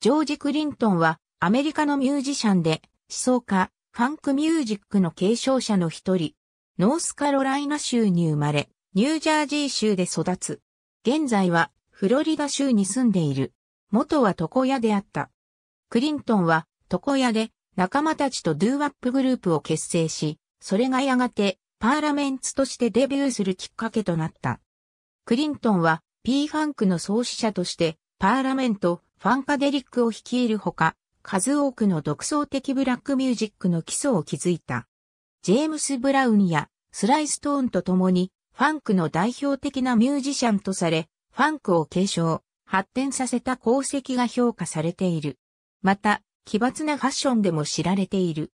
ジョージ・クリントンはアメリカのミュージシャンで思想家、ファンクミュージックの継承者の一人。ノースカロライナ州に生まれ、ニュージャージー州で育つ。現在はフロリダ州に住んでいる。元は床屋であった。クリントンは床屋で仲間たちとドゥーワップグループを結成し、それがやがてパーラメンツとしてデビューするきっかけとなった。クリントンは P ファンクの創始者としてパーラメント、ファンカデリックを率いるほか、数多くの独創的ブラックミュージックの基礎を築いた。ジェームス・ブラウンやスライストーンと共に、ファンクの代表的なミュージシャンとされ、ファンクを継承、発展させた功績が評価されている。また、奇抜なファッションでも知られている。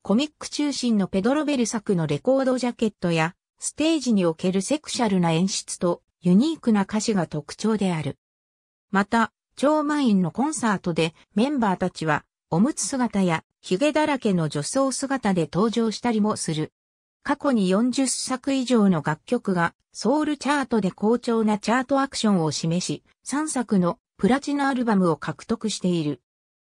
コミック中心のペドロベル作のレコードジャケットや、ステージにおけるセクシャルな演出とユニークな歌詞が特徴である。また、超満員のコンサートでメンバーたちはおむつ姿やゲだらけの女装姿で登場したりもする。過去に40作以上の楽曲がソウルチャートで好調なチャートアクションを示し、3作のプラチナアルバムを獲得している。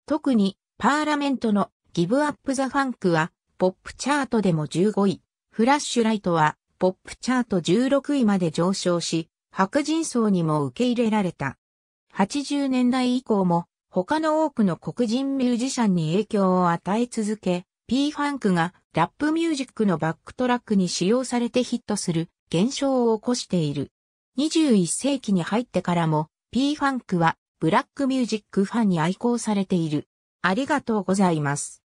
特にパーラメントのギブアップザファンクはポップチャートでも15位、フラッシュライトはポップチャート16位まで上昇し、白人層にも受け入れられた。80年代以降も他の多くの黒人ミュージシャンに影響を与え続け、P-Funk がラップミュージックのバックトラックに使用されてヒットする現象を起こしている。21世紀に入ってからも P-Funk はブラックミュージックファンに愛好されている。ありがとうございます。